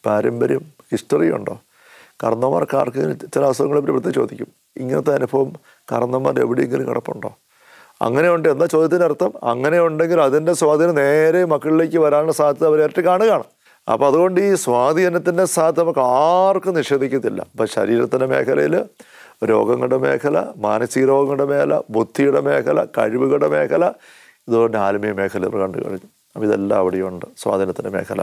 പാരമ്പര്യം ഹിസ്റ്ററി ഉണ്ടോ കർണന്മാർക്ക് ആർക്കെങ്കിലും ചില അസുഖങ്ങളെ പറ്റി ചോദിക്കും ഇങ്ങനത്തെ അനുഭവം കർണന്മാർ എവിടെയെങ്കിലും കിടപ്പുണ്ടോ അങ്ങനെയുണ്ട് എന്ന ചോദ്യത്തിൻ്റെ അർത്ഥം അങ്ങനെയുണ്ടെങ്കിൽ അതിൻ്റെ സ്വാധീനം നേരെ മക്കളിലേക്ക് വരാനുള്ള സാധ്യത അവർ ഇരട്ടി കാണുകയാണ് അപ്പോൾ അതുകൊണ്ട് ഈ സ്വാധീനത്തിൻ്റെ സാധ്യത നമുക്ക് ആർക്കും നിഷേധിക്കത്തില്ല അപ്പോൾ ശരീരത്തിൻ്റെ മേഖലയിൽ രോഗങ്ങളുടെ മേഖല മാനസിക രോഗങ്ങളുടെ മേഖല ബുദ്ധിയുടെ മേഖല കഴിവുകളുടെ മേഖല ഇതുകൊണ്ട് ആത്മീയ മേഖല കണ്ടു കഴിഞ്ഞു അപ്പോൾ ഇതെല്ലാം അവിടെയുണ്ട് സ്വാധീനത്തിൻ്റെ മേഖല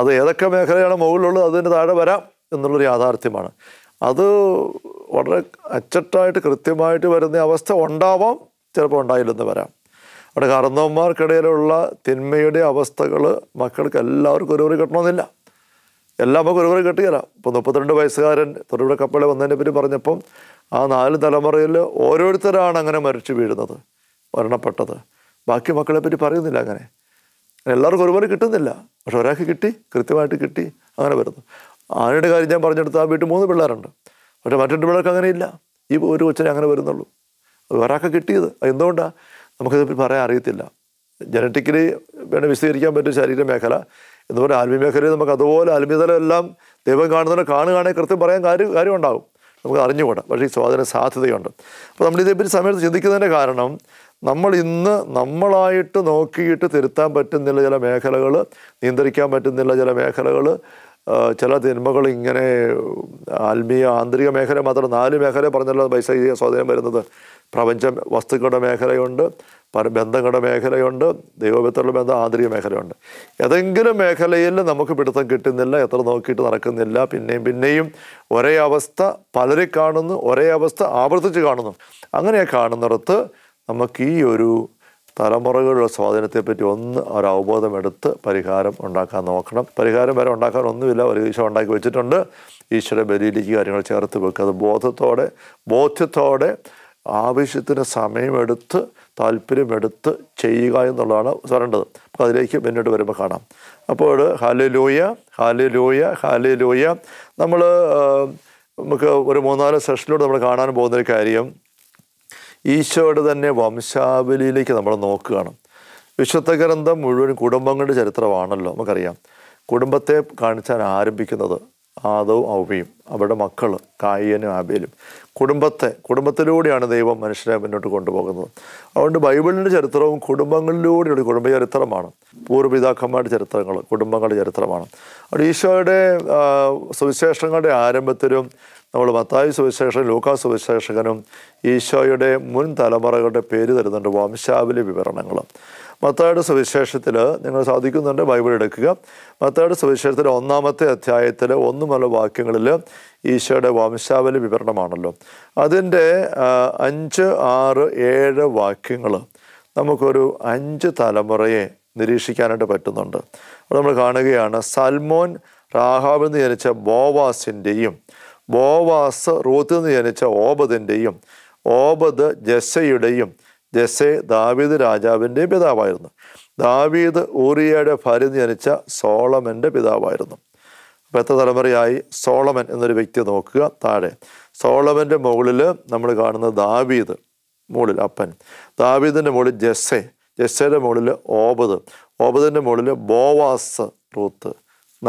അത് ഏതൊക്കെ മേഖലയാണ് മുകളിലുള്ളത് അതിന് താഴെ വരാം എന്നുള്ളൊരു യാഥാർത്ഥ്യമാണ് അത് വളരെ അച്ചട്ടായിട്ട് കൃത്യമായിട്ട് വരുന്ന അവസ്ഥ ഉണ്ടാവാം ചിലപ്പോൾ ഉണ്ടായില്ലെന്ന് വരാം അവിടെ കാരണവന്മാർക്കിടയിലുള്ള തിന്മയുടെ അവസ്ഥകൾ മക്കൾക്ക് എല്ലാവർക്കും ഒരുപോലെ കിട്ടണമെന്നില്ല എല്ലാം നമുക്ക് ഒരുപോലെ കിട്ടുകയില്ല ഇപ്പോൾ മുപ്പത്തിരണ്ട് വയസ്സുകാരൻ തൊടുപുഴ കപ്പലിൽ വന്നതിനെ പറ്റി പറഞ്ഞപ്പം ആ നാല് തലമുറയിൽ ഓരോരുത്തരാണ് അങ്ങനെ മരിച്ചു വീഴുന്നത് മരണപ്പെട്ടത് ബാക്കി മക്കളെ പറ്റി പറയുന്നില്ല അങ്ങനെ എല്ലാവർക്കും ഒരുപോലെ കിട്ടുന്നില്ല പക്ഷെ ഒരാൾക്ക് കിട്ടി കൃത്യമായിട്ട് കിട്ടി അങ്ങനെ വരുന്നു ആനയുടെ കാര്യം ഞാൻ പറഞ്ഞെടുത്ത് ആ വീട്ടിൽ മൂന്ന് പിള്ളേരുണ്ട് പക്ഷെ മറ്റൊരു പിള്ളേർക്ക് അങ്ങനെയില്ല ഈ ഒരു കൊച്ചിനെ അങ്ങനെ വരുന്നുള്ളൂ അത് ഒരാൾക്ക് കിട്ടിയത് എന്തുകൊണ്ടാണ് നമുക്കത് പറയാൻ അറിയത്തില്ല ജനറ്റിക്കലി വേണം വിശദീകരിക്കാൻ പറ്റും ശരീരമേഖല എന്നുപോലെ ആത്മീയ മേഖലയിൽ നമുക്ക് അതുപോലെ ആത്മീയതലമെല്ലാം ദൈവം കാണുന്നതിനെ കാണുകയാണെങ്കിൽ കൃത്യം പറയാൻ കാര്യം കാര്യം ഉണ്ടാകും നമുക്ക് അറിഞ്ഞുകൂടാം പക്ഷേ ഈ സ്വാധീന സാധ്യതയുണ്ട് അപ്പോൾ നമ്മൾ ഇതേപ്പറ്റി സമയത്ത് ചിന്തിക്കുന്നതിൻ്റെ കാരണം നമ്മൾ ഇന്ന് നമ്മളായിട്ട് നോക്കിയിട്ട് തിരുത്താൻ പറ്റുന്നില്ല ചില മേഖലകൾ നിയന്ത്രിക്കാൻ പറ്റുന്നില്ല ചില മേഖലകൾ ചില തിന്മകൾ ഇങ്ങനെ ആത്മീയ ആന്തരിക മേഖല മാത്രം നാല് മേഖല പറഞ്ഞല്ലോ പൈസ സ്വാധീനം വരുന്നത് പ്രപഞ്ച വസ്തുക്കളുടെ മേഖലയുണ്ട് പര ബന്ധങ്ങളുടെ മേഖലയുണ്ട് ദൈവബന്ധത്തിലുള്ള ബന്ധം ആന്തരിക മേഖലയുണ്ട് ഏതെങ്കിലും മേഖലയിൽ നമുക്ക് പിടുത്തം കിട്ടുന്നില്ല എത്ര നോക്കിയിട്ട് നടക്കുന്നില്ല പിന്നെയും പിന്നെയും ഒരേ അവസ്ഥ പലരെ കാണുന്നു ഒരേ അവസ്ഥ ആവർത്തിച്ച് കാണുന്നു അങ്ങനെ കാണുന്നിടത്ത് നമുക്ക് ഈ ഒരു തലമുറകളുടെ സ്വാധീനത്തെപ്പറ്റി ഒന്ന് ഒരവബോധം എടുത്ത് പരിഹാരം ഉണ്ടാക്കാൻ നോക്കണം പരിഹാരം വരെ ഉണ്ടാക്കാൻ ഒന്നുമില്ല ഒരു ഈശോ ഉണ്ടാക്കി വെച്ചിട്ടുണ്ട് ഈശ്വര ബലിയിലേക്ക് കാര്യങ്ങൾ ചേർത്ത് വെക്കുക അത് ബോധത്തോടെ ബോധ്യത്തോടെ ആവശ്യത്തിന് സമയമെടുത്ത് താല്പര്യമെടുത്ത് ചെയ്യുക എന്നുള്ളതാണ് വരേണ്ടത് അപ്പോൾ അതിലേക്ക് മുന്നോട്ട് വരുമ്പോൾ കാണാം അപ്പോൾ ഹാലിലൂയ ഹാലി ഹാലിലൂയ നമ്മൾ നമുക്ക് ഒരു മൂന്നാല് സെഷനിലൂടെ നമ്മൾ കാണാൻ പോകുന്നൊരു കാര്യം ഈശോയുടെ തന്നെ വംശാവലിയിലേക്ക് നമ്മൾ നോക്കുകയാണ് വിശുദ്ധ ഗ്രന്ഥം മുഴുവൻ കുടുംബങ്ങളുടെ ചരിത്രമാണല്ലോ നമുക്കറിയാം കുടുംബത്തെ കാണിച്ചാൽ ആരംഭിക്കുന്നത് ആദവും ഔവയും അവരുടെ മക്കൾ കായനും ആബേലും കുടുംബത്തെ കുടുംബത്തിലൂടെയാണ് ദൈവം മനുഷ്യനെ മുന്നോട്ട് കൊണ്ടുപോകുന്നത് അതുകൊണ്ട് ബൈബിളിൻ്റെ ചരിത്രവും കുടുംബങ്ങളിലൂടെയുള്ള കുടുംബ ചരിത്രമാണ് പൂർവ്വപിതാക്കന്മാരുടെ ചരിത്രങ്ങൾ കുടുംബങ്ങളുടെ ചരിത്രമാണ് അവിടെ ഈശോയുടെ സുവിശേഷങ്ങളുടെ ആരംഭത്തിലും നമ്മൾ മത്തായു സുവിശേഷം ലൂക്കാ സുവിശേഷകനും ഈശോയുടെ മുൻ തലമുറകളുടെ പേര് തരുന്നുണ്ട് വംശാവലി വിവരണങ്ങൾ മത്തായുടെ സുവിശേഷത്തിൽ നിങ്ങൾ സാധിക്കുന്നുണ്ട് ബൈബിൾ എടുക്കുക മത്തായുടെ സുവിശേഷത്തിൽ ഒന്നാമത്തെ അധ്യായത്തിൽ ഒന്നു വാക്യങ്ങളിൽ ഈശോയുടെ വംശാവലി വിവരണമാണല്ലോ അതിൻ്റെ അഞ്ച് ആറ് ഏഴ് വാക്യങ്ങൾ നമുക്കൊരു അഞ്ച് തലമുറയെ നിരീക്ഷിക്കാനായിട്ട് പറ്റുന്നുണ്ട് അപ്പോൾ നമ്മൾ കാണുകയാണ് സൽമോൻ റാഹാബിൽ നിന്ന് ജനിച്ച ബോവാസിൻ്റെയും ബോവാസ് റൂത്ത് എന്ന് ജനിച്ച ഓബദിൻ്റെയും ഓബദ് ജസ്സയുടെയും ജസ്സെ ദാവീദ് രാജാവിൻ്റെയും പിതാവായിരുന്നു ദാവീദ് ഊറിയയുടെ ഭാര്യ ജനിച്ച സോളമൻ്റെ പിതാവായിരുന്നു അപ്പോൾ എത്ര തലമുറയായി സോളമൻ എന്നൊരു വ്യക്തി നോക്കുക താഴെ സോളമൻ്റെ മുകളിൽ നമ്മൾ കാണുന്ന ദാവീദ് മുകളിൽ അപ്പൻ ദാവീദിൻ്റെ മുകളിൽ ജസ്സെ ജസ്സയുടെ മുകളിൽ ഓബദ് ഓബദിൻ്റെ മുകളിൽ ബോവാസ് റൂത്ത്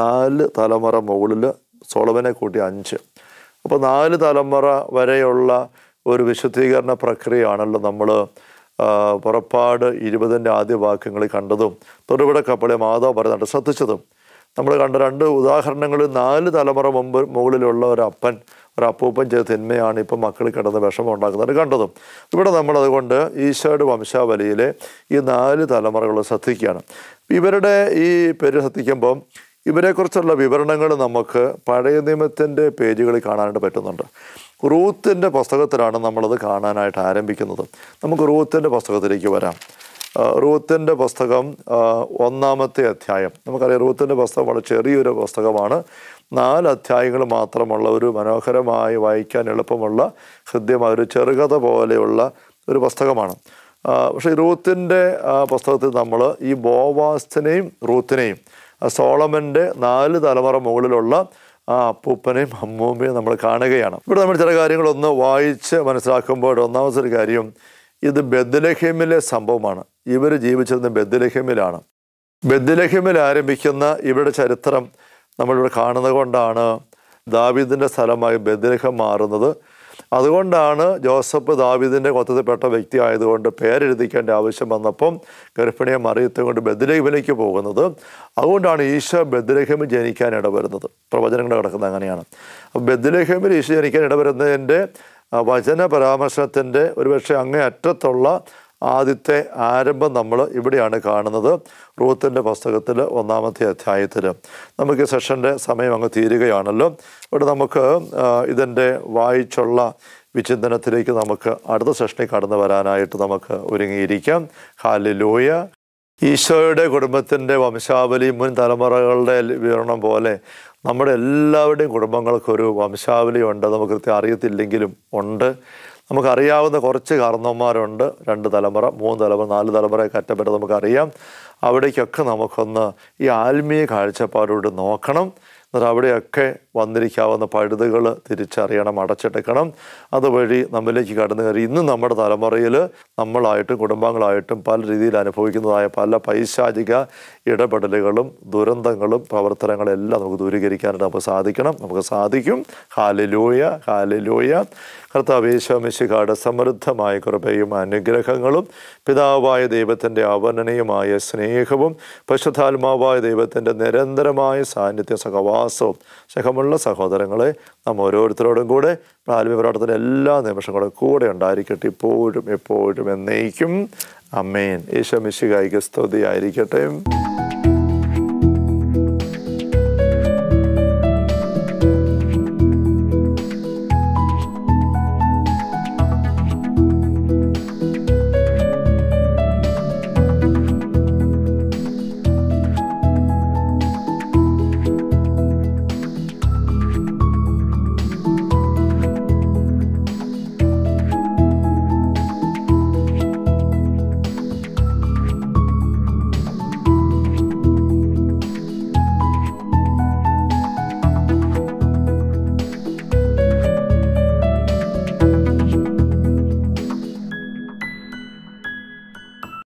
നാല് തലമുറ മുകളിൽ സോളമനെ കൂട്ടി അഞ്ച് അപ്പോൾ നാല് തലമുറ വരെയുള്ള ഒരു വിശുദ്ധീകരണ പ്രക്രിയയാണല്ലോ നമ്മൾ പുറപ്പാട് ഇരുപതിൻ്റെ ആദ്യ വാക്യങ്ങളിൽ കണ്ടതും തൊടുപുട കപ്പളി മാതാവ് പറയുന്നുണ്ട് ശ്രദ്ധിച്ചതും നമ്മൾ കണ്ട രണ്ട് ഉദാഹരണങ്ങളിൽ നാല് തലമുറ മുമ്പ് മുകളിലുള്ള ഒരു അപ്പൻ ഒരു അപ്പൂപ്പൻ ചെയ്ത തിന്മയാണ് ഇപ്പം മക്കൾ കിടന്ന് വിഷമം ഉണ്ടാക്കുന്നത് കണ്ടതും ഇവിടെ നമ്മൾ അതുകൊണ്ട് ഈശോയുടെ വംശാവലിയിലെ ഈ നാല് തലമുറകൾ ശ്രദ്ധിക്കുകയാണ് ഇവരുടെ ഈ പേര് ശ്രദ്ധിക്കുമ്പം ഇവരെക്കുറിച്ചുള്ള വിവരണങ്ങൾ നമുക്ക് പഴയ നിയമത്തിൻ്റെ പേജുകളിൽ കാണാനായിട്ട് പറ്റുന്നുണ്ട് റൂത്തിൻ്റെ പുസ്തകത്തിലാണ് നമ്മളത് കാണാനായിട്ട് ആരംഭിക്കുന്നത് നമുക്ക് റൂത്തിൻ്റെ പുസ്തകത്തിലേക്ക് വരാം റൂത്തിൻ്റെ പുസ്തകം ഒന്നാമത്തെ അധ്യായം നമുക്കറിയാം റൂത്തിൻ്റെ പുസ്തകം വളരെ ചെറിയൊരു പുസ്തകമാണ് നാല് അധ്യായങ്ങൾ മാത്രമുള്ള ഒരു മനോഹരമായി വായിക്കാൻ എളുപ്പമുള്ള ഹൃദ്യമായ ഒരു ചെറുകഥ പോലെയുള്ള ഒരു പുസ്തകമാണ് പക്ഷേ റൂത്തിൻ്റെ പുസ്തകത്തിൽ നമ്മൾ ഈ ബോവാസ്തനെയും റൂത്തിനെയും സോളമൻ്റെ നാല് തലമുറ മുകളിലുള്ള ആ അപ്പൂപ്പനെയും അമ്മൂമ്മയും നമ്മൾ കാണുകയാണ് ഇവിടെ നമ്മൾ ചില കാര്യങ്ങളൊന്ന് വായിച്ച് മനസ്സിലാക്കുമ്പോൾ ഒന്നാമത്തെ കാര്യം ഇത് ബദ്ലഹേമിലെ സംഭവമാണ് ഇവർ ജീവിച്ചിരുന്നത് ബദ്ലഹേമിലാണ് ബദ്ലഹേമിൽ ആരംഭിക്കുന്ന ഇവരുടെ ചരിത്രം നമ്മളിവിടെ കാണുന്നത് കൊണ്ടാണ് ദാവീദിൻ്റെ സ്ഥലമായി ബദ്ലഹം മാറുന്നത് അതുകൊണ്ടാണ് ജോസഫ് ദാവിദിൻ്റെ ഗോത്രത്തിൽപ്പെട്ട വ്യക്തി ആയതുകൊണ്ട് പേരെഴുതിക്കേണ്ട ആവശ്യം വന്നപ്പം ഗർഭിണിയെ മറിയത്തെ കൊണ്ട് ബദ്രഹിമിലേക്ക് പോകുന്നത് അതുകൊണ്ടാണ് ഈശോ ബദ്രഹിമിൽ ജനിക്കാൻ ഇടവരുന്നത് പ്രവചനങ്ങൾ കിടക്കുന്നത് അങ്ങനെയാണ് അപ്പോൾ ബദ്രഹിമിൽ ഈശോ ജനിക്കാൻ ഇടവരുന്നതിൻ്റെ വചന പരാമർശത്തിൻ്റെ ഒരുപക്ഷെ അങ്ങേ അറ്റത്തുള്ള ആദ്യത്തെ ആരംഭം നമ്മൾ ഇവിടെയാണ് കാണുന്നത് റൂത്തിൻ്റെ പുസ്തകത്തിൽ ഒന്നാമത്തെ അധ്യായത്തിൽ നമുക്ക് സെഷൻ്റെ സമയം അങ്ങ് തീരുകയാണല്ലോ ഇവിടെ നമുക്ക് ഇതിൻ്റെ വായിച്ചുള്ള വിചിന്തനത്തിലേക്ക് നമുക്ക് അടുത്ത സെഷനിൽ കടന്നു വരാനായിട്ട് നമുക്ക് ഒരുങ്ങിയിരിക്കാം ഹാലിലൂയ ഈശോയുടെ കുടുംബത്തിൻ്റെ വംശാവലി മുൻ തലമുറകളുടെ വിവരണം പോലെ നമ്മുടെ എല്ലാവരുടെയും കുടുംബങ്ങൾക്കൊരു വംശാവലി ഉണ്ട് നമുക്ക് കൃത്യം അറിയത്തില്ലെങ്കിലും ഉണ്ട് നമുക്കറിയാവുന്ന കുറച്ച് കാരണവന്മാരുണ്ട് രണ്ട് തലമുറ മൂന്ന് തലമുറ നാല് തലമുറയൊക്കെ അറ്റപ്പെട്ട് നമുക്കറിയാം അവിടേക്കൊക്കെ നമുക്കൊന്ന് ഈ ആത്മീയ കാഴ്ചപ്പാടോട് നോക്കണം എന്നിട്ട് അവിടെയൊക്കെ വന്നിരിക്കാവുന്ന പഴുതുകൾ തിരിച്ചറിയണം അടച്ചെടുക്കണം അതുവഴി നമ്മിലേക്ക് കടന്നു കയറി ഇന്ന് നമ്മുടെ തലമുറയിൽ നമ്മളായിട്ടും കുടുംബങ്ങളായിട്ടും പല രീതിയിൽ അനുഭവിക്കുന്നതായ പല പൈശാചിക ഇടപെടലുകളും ദുരന്തങ്ങളും പ്രവർത്തനങ്ങളും എല്ലാം നമുക്ക് ദൂരീകരിക്കാനായിട്ട് നമുക്ക് സാധിക്കണം നമുക്ക് സാധിക്കും ഹാലിലൂയ ഹാലിലൂയ കർത്താവേശമിശികാട് സമൃദ്ധമായ കൃപയും അനുഗ്രഹങ്ങളും പിതാവായ ദൈവത്തിൻ്റെ അവനനീയമായ സ്നേഹവും പശുധാത്മാവായ ദൈവത്തിൻ്റെ നിരന്തരമായ സാന്നിധ്യ സഹവാസവും സഹമ പ്രിയമുള്ള സഹോദരങ്ങളെ നാം ഓരോരുത്തരോടും കൂടെ പ്രാഥമിക പോരാട്ടത്തിൻ്റെ എല്ലാ നിമിഷങ്ങളും കൂടെ ഉണ്ടായിരിക്കട്ടെ ഇപ്പോഴും എപ്പോഴും എന്നേക്കും അമ്മേൻ ഈശോ മിശികായിക്ക് സ്തുതി ആയിരിക്കട്ടെ